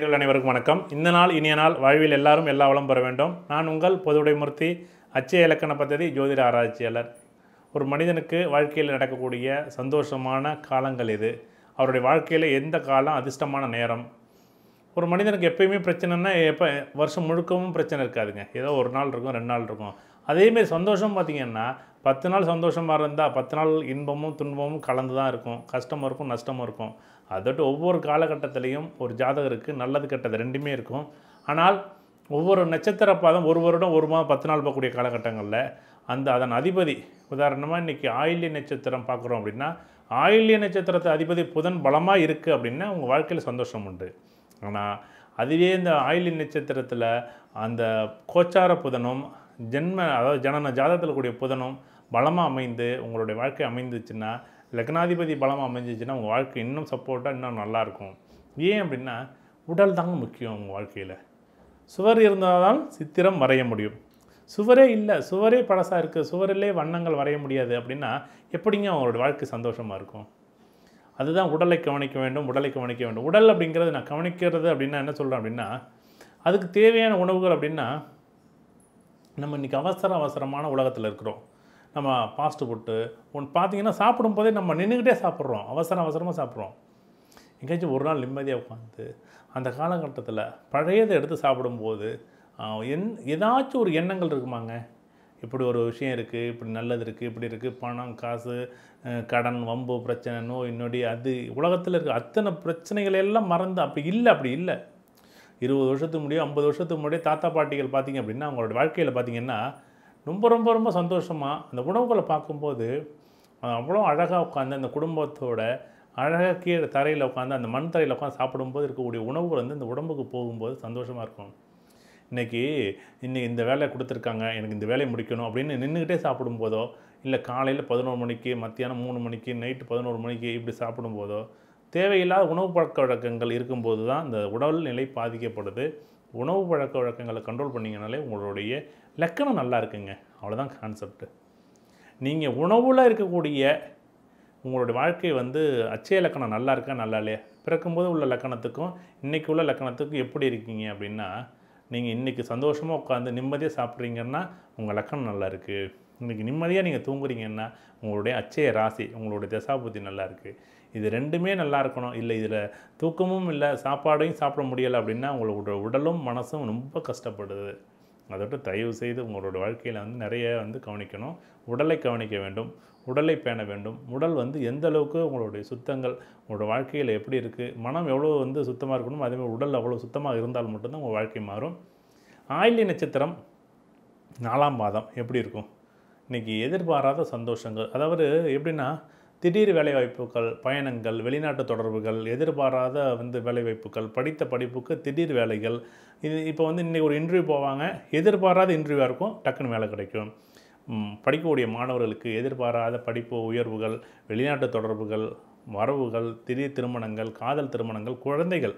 நேரில் அனைவருக்கும் வணக்கம் இந்த நாள் இனிய நாள் வாழ்வில் எல்லாரும் எல்லா வளம் பெற வேண்டும் நான் உங்கள் பொதுவுடைமூர்த்தி அச்சய இலக்கண பத்ததி ஜோதிட ஆராய்ச்சியாளர் ஒரு மனிதனுக்கு வாழ்க்கையில் நடக்கக்கூடிய சந்தோஷமான காலங்கள் இது அவருடைய வாழ்க்கையில் எந்த காலம் அதிர்ஷ்டமான நேரம் ஒரு மனிதனுக்கு எப்பயுமே பிரச்சனைனா எப்போ வருஷம் முழுக்கவும் பிரச்சனை இருக்காதுங்க ஏதோ ஒரு நாள் இருக்கும் ரெண்டு நாள் இருக்கும் அதேமாரி சந்தோஷம் பார்த்திங்கன்னா பத்து நாள் சந்தோஷமாக இருந்தால் பத்து நாள் இன்பமும் துன்பமும் கலந்து தான் இருக்கும் கஷ்டமும் இருக்கும் நஷ்டமும் இருக்கும் அதோட்டு ஒவ்வொரு காலகட்டத்திலையும் ஒரு ஜாதகருக்கு நல்லது கெட்டது ரெண்டுமே இருக்கும் ஆனால் ஒவ்வொரு நட்சத்திர பாதம் ஒரு வருடம் ஒரு மாதம் பத்து நாள் பார்க்கக்கூடிய காலகட்டங்களில் அந்த அதன் அதிபதி உதாரணமாக இன்றைக்கி ஆயில்ய நட்சத்திரம் பார்க்குறோம் அப்படின்னா ஆயில்ய நட்சத்திரத்தை அதிபதி புதன் பலமாக இருக்குது அப்படின்னா உங்கள் வாழ்க்கையில் சந்தோஷம் உண்டு ஆனால் அதுவே இந்த ஆயில்ய நட்சத்திரத்தில் அந்த கோச்சார புதனும் ஜென்ம அதாவது ஜனன ஜாதகத்தில் கூடிய புதனும் பலமாக அமைந்து உங்களுடைய வாழ்க்கை அமைந்துச்சுன்னா லக்னாதிபதி பலமாக அமைஞ்சிச்சுன்னா உங்கள் வாழ்க்கை இன்னும் சப்போர்ட்டாக இன்னும் நல்லாயிருக்கும் ஏன் அப்படின்னா உடல் தாங்க முக்கியம் உங்கள் வாழ்க்கையில் சுவர் இருந்தால் தான் சித்திரம் வரைய முடியும் சுவரே இல்லை சுவரே பழசாக இருக்குது சுவரிலே வண்ணங்கள் வரைய முடியாது அப்படின்னா எப்படிங்க அவங்களோட வாழ்க்கை சந்தோஷமாக இருக்கும் அதுதான் உடலை கவனிக்க வேண்டும் உடலை கவனிக்க வேண்டும் உடல் அப்படிங்கிறது நான் கவனிக்கிறது அப்படின்னா என்ன சொல்கிறேன் அப்படின்னா அதுக்கு தேவையான உணவுகள் அப்படின்னா நம்ம இன்றைக்கி அவசர அவசரமான உலகத்தில் இருக்கிறோம் நம்ம ஃபாஸ்ட் ஃபுட்டு ஒன்று பார்த்தீங்கன்னா சாப்பிடும் போதே நம்ம நின்றுக்கிட்டே சாப்பிட்றோம் அவசரம் அவசரமாக சாப்பிட்றோம் எங்கேயாச்சும் ஒரு நாள் நிம்மதியாக உட்காந்து அந்த காலகட்டத்தில் பழையதை எடுத்து சாப்பிடும்போது என் ஏதாச்சும் ஒரு எண்ணங்கள் இருக்குமாங்க இப்படி ஒரு விஷயம் இருக்குது இப்படி நல்லது இருக்குது இப்படி இருக்குது பணம் காசு கடன் வம்பு பிரச்சனை நோய் நொடி அது உலகத்தில் இருக்க அத்தனை பிரச்சனைகள் எல்லாம் மறந்து அப்படி இல்லை அப்படி இல்லை இருபது வருஷத்துக்கு முன்னாடியே ஐம்பது வருஷத்துக்கு முன்னாடியே தாத்தா பாட்டிகள் பார்த்திங்க அப்படின்னா அவங்களோட வாழ்க்கையில் பார்த்திங்கன்னா ரொம்ப ரொம்ப ரொம்ப சந்தோஷமாக அந்த உணவுகளை பார்க்கும்போது அவ்வளோ அழகாக உட்காந்து அந்த குடும்பத்தோட அழகாக கீழே தரையில் உட்காந்து அந்த மண் தரையில் உட்காந்து சாப்பிடும்போது இருக்கக்கூடிய உணவுகள் வந்து இந்த உடம்புக்கு போகும்போது சந்தோஷமாக இருக்கும் இன்றைக்கி இன்றைக்கி இந்த வேலையை கொடுத்துருக்காங்க எனக்கு இந்த வேலையை முடிக்கணும் அப்படின்னு நின்றுக்கிட்டே சாப்பிடும்போதோ இல்லை காலையில் பதினோரு மணிக்கு மத்தியானம் மூணு மணிக்கு நைட்டு பதினோரு மணிக்கு இப்படி சாப்பிடும்போதோ தேவையில்லாத உணவு பழக்க வழக்கங்கள் இருக்கும்போது தான் இந்த உடல் நிலை பாதிக்கப்படுது உணவு பழக்க வழக்கங்களை கண்ட்ரோல் பண்ணிங்கனாலே உங்களுடைய லக்கணம் நல்லா இருக்குங்க அவ்வளோதான் கான்செப்ட் நீங்கள் உணவில் இருக்கக்கூடிய உங்களுடைய வாழ்க்கை வந்து அச்சய லக்கணம் நல்லா இருக்கா நல்லா இல்லையா பிறக்கும்போது உள்ள லக்கணத்துக்கும் இன்றைக்கி உள்ள லக்கணத்துக்கும் எப்படி இருக்கீங்க அப்படின்னா நீங்கள் இன்றைக்கி சந்தோஷமாக உட்காந்து நிம்மதியாக சாப்பிட்றீங்கன்னா உங்கள் லக்கணம் நல்லா இருக்குது இன்றைக்கி நிம்மதியாக நீங்கள் தூங்குறீங்கன்னா உங்களுடைய அச்சய ராசி உங்களுடைய தசாபுத்தி நல்லா இருக்குது இது ரெண்டுமே நல்லா இருக்கணும் இல்லை இதில் தூக்கமும் இல்லை சாப்பாடையும் சாப்பிட முடியலை அப்படின்னா உங்களோட உடலும் மனசும் ரொம்ப கஷ்டப்படுது அதோட தயவு செய்து உங்களோட வாழ்க்கையில் வந்து நிறைய வந்து கவனிக்கணும் உடலை கவனிக்க வேண்டும் உடலை பேண வேண்டும் உடல் வந்து எந்த அளவுக்கு உங்களுடைய சுத்தங்கள் உங்களோட வாழ்க்கையில் எப்படி இருக்குது மனம் எவ்வளோ வந்து சுத்தமாக இருக்கணும் அதேமாதிரி உடல் அவ்வளோ சுத்தமாக இருந்தால் மட்டும்தான் உங்கள் வாழ்க்கை மாறும் ஆயிலி நட்சத்திரம் நாலாம் மாதம் எப்படி இருக்கும் இன்றைக்கி எதிர்பாராத சந்தோஷங்கள் அதாவது எப்படின்னா திடீர் வேலைவாய்ப்புகள் பயணங்கள் வெளிநாட்டு தொடர்புகள் எதிர்பாராத வந்து வேலைவாய்ப்புகள் படித்த படிப்புக்கு திடீர் வேலைகள் இது இப்போ வந்து இன்றைக்கி ஒரு இன்டர்வியூ போவாங்க எதிர்பாராத இன்டர்வியூவாக இருக்கும் டக்குன்னு வேலை கிடைக்கும் படிக்கக்கூடிய மாணவர்களுக்கு எதிர்பாராத படிப்பு உயர்வுகள் வெளிநாட்டு தொடர்புகள் வரவுகள் திடீர் திருமணங்கள் காதல் திருமணங்கள் குழந்தைகள்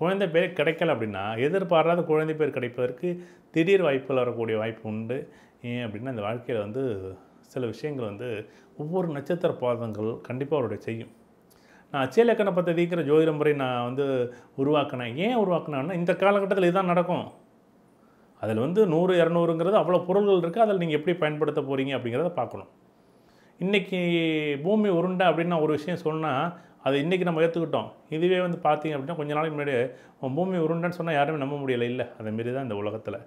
குழந்தை பேர் கிடைக்கல அப்படின்னா எதிர்பாராத குழந்தை பேர் கிடைப்பதற்கு திடீர் வாய்ப்புகள் வரக்கூடிய வாய்ப்பு உண்டு ஏன் அப்படின்னா இந்த வாழ்க்கையில் வந்து சில விஷயங்கள் வந்து ஒவ்வொரு நட்சத்திர பாதங்கள் கண்டிப்பாக அவருடைய செய்யும் நான் அச்சயலக்கண பத்ததிங்கிற ஜோதிட முறை நான் வந்து உருவாக்கினேன் ஏன் உருவாக்கினேன்னா இந்த காலகட்டத்தில் இதுதான் நடக்கும் அதில் வந்து நூறு இரநூறுங்கிறது அவ்வளோ பொருள்கள் இருக்குது அதில் நீங்கள் எப்படி பயன்படுத்த போகிறீங்க அப்படிங்கிறத பார்க்கணும் இன்றைக்கி பூமி உருண்டை அப்படின்னு ஒரு விஷயம் சொன்னால் அதை இன்றைக்கி நம்ம ஏற்றுக்கிட்டோம் இதுவே வந்து பார்த்தீங்க அப்படின்னா கொஞ்ச நாளைக்கு முன்னாடி பூமி உருண்டைன்னு சொன்னால் யாருமே நம்ப முடியலை இல்லை அதேமாரி தான் இந்த உலகத்தில்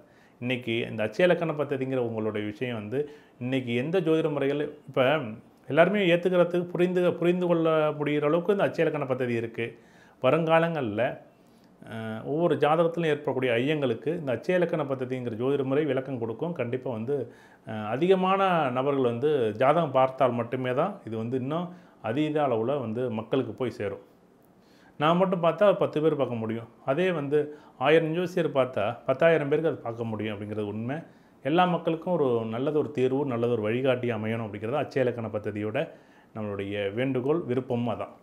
இன்றைக்கி இந்த அச்சியலக்கண பத்ததிங்கிற உங்களுடைய விஷயம் வந்து இன்றைக்கி எந்த ஜோதிட முறைகள் இப்போ எல்லாருமே ஏற்றுக்கிறதுக்கு புரிந்து புரிந்து கொள்ள முடிகிற அளவுக்கு இந்த அச்சியலக்கண பத்ததி இருக்குது வருங்காலங்களில் ஒவ்வொரு ஜாதகத்திலும் ஏற்படக்கூடிய ஐயங்களுக்கு இந்த அச்சயலக்கண பத்ததிங்கிற ஜோதிட முறை விளக்கம் கொடுக்கும் கண்டிப்பாக வந்து அதிகமான நபர்கள் வந்து ஜாதகம் பார்த்தால் மட்டுமே தான் இது வந்து இன்னும் அதீத அளவில் வந்து மக்களுக்கு போய் சேரும் நான் மட்டும் பார்த்தா பத்து பேர் பார்க்க முடியும் அதே வந்து ஆயிரம் ஜோசியர் பார்த்தா பத்தாயிரம் பேருக்கு அதை பார்க்க முடியும் அப்படிங்கிறது உண்மை எல்லா மக்களுக்கும் ஒரு நல்லது ஒரு தீர்வு நல்லது ஒரு வழிகாட்டி அமையணும் அப்படிங்கிறது அச்சய பத்ததியோட நம்மளுடைய வேண்டுகோள் விருப்பமும் அதான்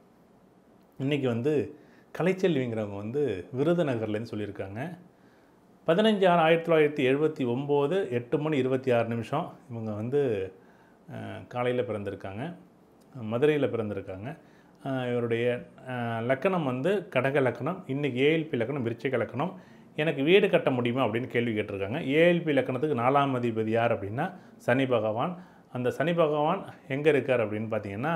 இன்றைக்கி வந்து கலைச்செல்விங்கிறவங்க வந்து விருதுநகர்லேருந்து சொல்லியிருக்காங்க பதினஞ்சு ஆறு ஆயிரத்தி தொள்ளாயிரத்தி எழுபத்தி ஒம்பது எட்டு மணி இருபத்தி ஆறு நிமிஷம் இவங்க வந்து காலையில் பிறந்திருக்காங்க மதுரையில் பிறந்திருக்காங்க இவருடைய லக்கணம் வந்து கடக லக்கணம் இன்றைக்கி ஏஎல்பி லக்கணம் விருச்சிக லக்கணம் எனக்கு வீடு கட்ட முடியுமா அப்படின்னு கேள்வி கேட்டிருக்காங்க ஏஎல்பி லக்கணத்துக்கு நாலாம் அதிபதி யார் அப்படின்னா சனி பகவான் அந்த சனி பகவான் எங்கே இருக்கார் அப்படின்னு பார்த்தீங்கன்னா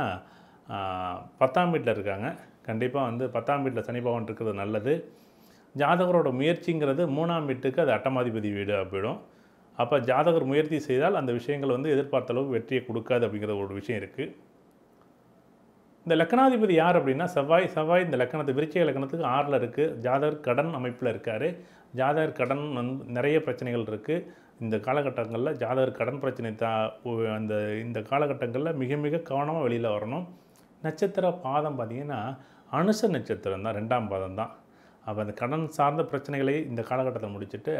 பத்தாம் வீட்டில் இருக்காங்க கண்டிப்பாக வந்து பத்தாம் வீட்டில் சனி பகவான் இருக்கிறது நல்லது ஜாதகரோட முயற்சிங்கிறது மூணாம் வீட்டுக்கு அது அட்டமாதிபதி வீடு அப்படிடும் அப்போ ஜாதகர் முயற்சி செய்தால் அந்த விஷயங்கள் வந்து எதிர்பார்த்த அளவுக்கு வெற்றியை கொடுக்காது அப்படிங்கிற ஒரு விஷயம் இருக்குது இந்த லக்கணாதிபதி யார் அப்படின்னா செவ்வாய் செவ்வாய் இந்த லக்கணத்து விருச்சிக லக்கணத்துக்கு ஆறில் இருக்குது ஜாதகர் கடன் அமைப்பில் இருக்கார் ஜாதகர் கடன் நிறைய பிரச்சனைகள் இருக்குது இந்த காலகட்டங்களில் ஜாதகர் கடன் பிரச்சனை தா அந்த இந்த காலகட்டங்களில் மிக மிக கவனமாக வெளியில் வரணும் நட்சத்திர பாதம் பார்த்திங்கன்னா அனுச நட்சத்திரம் தான் ரெண்டாம் பாதம் தான் அப்போ அந்த கடன் சார்ந்த பிரச்சனைகளை இந்த காலகட்டத்தில் முடிச்சுட்டு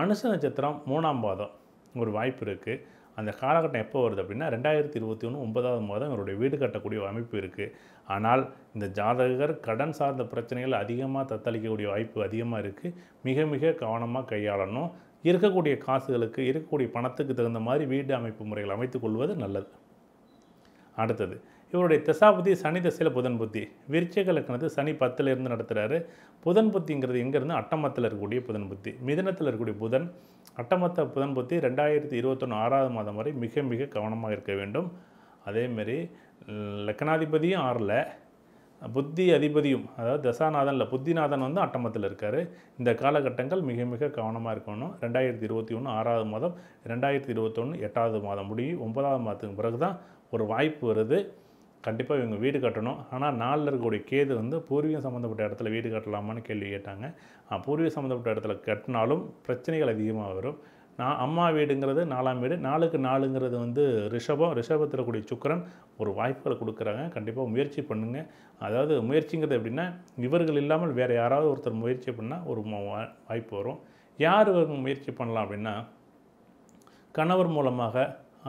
அனுச நட்சத்திரம் மூணாம் பாதம் ஒரு வாய்ப்பு இருக்குது அந்த காலகட்டம் எப்போ வருது அப்படின்னா ரெண்டாயிரத்தி இருபத்தி ஒன்று ஒன்பதாவது மாதம் இவருடைய வீடு கட்டக்கூடிய அமைப்பு இருக்குது ஆனால் இந்த ஜாதகர் கடன் சார்ந்த பிரச்சனைகள் அதிகமாக தத்தளிக்கக்கூடிய வாய்ப்பு அதிகமாக இருக்குது மிக மிக கவனமாக கையாளணும் இருக்கக்கூடிய காசுகளுக்கு இருக்கக்கூடிய பணத்துக்கு தகுந்த மாதிரி வீடு அமைப்பு முறைகள் அமைத்துக்கொள்வது நல்லது அடுத்தது இவருடைய திசாபுத்தி சனி தசையில் புதன் புத்தி விருச்சக லக்கணத்து சனி பத்துலேருந்து நடத்துகிறாரு புதன் புத்திங்கிறது எங்கேருந்து அட்டமத்தில் இருக்கக்கூடிய புதன் புத்தி மிதனத்தில் இருக்கக்கூடிய புதன் அட்டமத்த புதன் புத்தி ரெண்டாயிரத்தி இருபத்தொன்று ஆறாவது மாதம் வரை மிக மிக கவனமாக இருக்க வேண்டும் அதேமாரி லக்கணாதிபதியும் ஆறில் புத்தி அதிபதியும் அதாவது தசாநாதனில் புத்திநாதன் வந்து அட்டமத்தில் இருக்கார் இந்த காலகட்டங்கள் மிக மிக கவனமாக இருக்கணும் ரெண்டாயிரத்தி இருபத்தி ஒன்று ஆறாவது மாதம் ரெண்டாயிரத்தி இருபத்தொன்று எட்டாவது மாதம் முடியும் ஒன்பதாவது மாதத்துக்கு பிறகு தான் ஒரு வாய்ப்பு வருது கண்டிப்பாக இவங்க வீடு கட்டணும் ஆனால் நாளில் இருக்கக்கூடிய கேது வந்து பூர்வீகம் சம்மந்தப்பட்ட இடத்துல வீடு கட்டலாமான்னு கேள்வி கேட்டாங்க பூர்வீகம் சம்மந்தப்பட்ட இடத்துல கட்டினாலும் பிரச்சனைகள் அதிகமாக வரும் நான் அம்மா வீடுங்கிறது நாலாம் வீடு நாளுக்கு நாலுங்கிறது வந்து ரிஷபம் ரிஷபத்தில் கூடிய சுக்கரன் ஒரு வாய்ப்புகளை கொடுக்குறாங்க கண்டிப்பாக முயற்சி பண்ணுங்கள் அதாவது முயற்சிங்கிறது எப்படின்னா இவர்கள் இல்லாமல் வேறு யாராவது ஒருத்தர் முயற்சி பண்ணால் ஒரு வாய்ப்பு வரும் யார் முயற்சி பண்ணலாம் அப்படின்னா கணவர் மூலமாக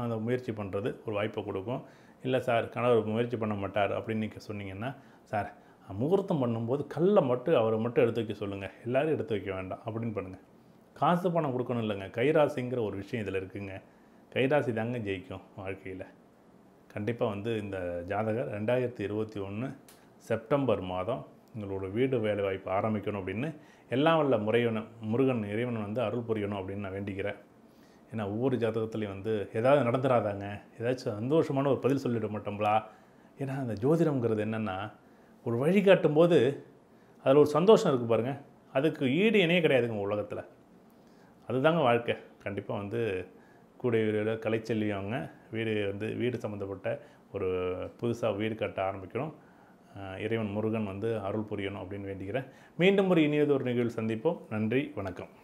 அந்த முயற்சி பண்ணுறது ஒரு வாய்ப்பை கொடுக்கும் இல்லை சார் கணவர் முயற்சி பண்ண மாட்டார் அப்படின்னு நீங்கள் சொன்னீங்கன்னா சார் முகூர்த்தம் பண்ணும்போது கல்லை மட்டும் அவரை மட்டும் எடுத்து வைக்க சொல்லுங்கள் எல்லோரும் எடுத்து வைக்க வேண்டாம் அப்படின்னு பண்ணுங்கள் காசு பணம் கொடுக்கணும் இல்லைங்க கைராசிங்கிற ஒரு விஷயம் இதில் இருக்குங்க கைராசி தாங்க ஜெயிக்கும் வாழ்க்கையில் கண்டிப்பாக வந்து இந்த ஜாதகர் ரெண்டாயிரத்தி இருபத்தி ஒன்று செப்டம்பர் மாதம் உங்களோட வீடு வேலை வாய்ப்பு ஆரம்பிக்கணும் அப்படின்னு எல்லாம் உள்ள முறையணும் முருகன் இறைவன் வந்து அருள் புரியணும் அப்படின்னு நான் வேண்டிக்கிறேன் ஏன்னா ஒவ்வொரு ஜாதகத்துலேயும் வந்து ஏதாவது நடந்துடாதாங்க ஏதாச்சும் சந்தோஷமான ஒரு பதில் சொல்லிட மாட்டோம்களா ஏன்னா அந்த ஜோதிடம்ங்கிறது என்னென்னா ஒரு வழிகாட்டும் போது அதில் ஒரு சந்தோஷம் இருக்குது பாருங்கள் அதுக்கு ஈடு இணையே கிடையாதுங்க உலகத்தில் அதுதாங்க வாழ்க்கை கண்டிப்பாக வந்து கூடை வீடு கலைச்செல்லி அவங்க வீடு வந்து வீடு சம்மந்தப்பட்ட ஒரு புதுசாக வீடு கட்ட ஆரம்பிக்கணும் இறைவன் முருகன் வந்து அருள் புரியணும் அப்படின்னு வேண்டிக்கிறேன் மீண்டும் ஒரு ஒரு நிகழ்வில் சந்திப்போம் நன்றி வணக்கம்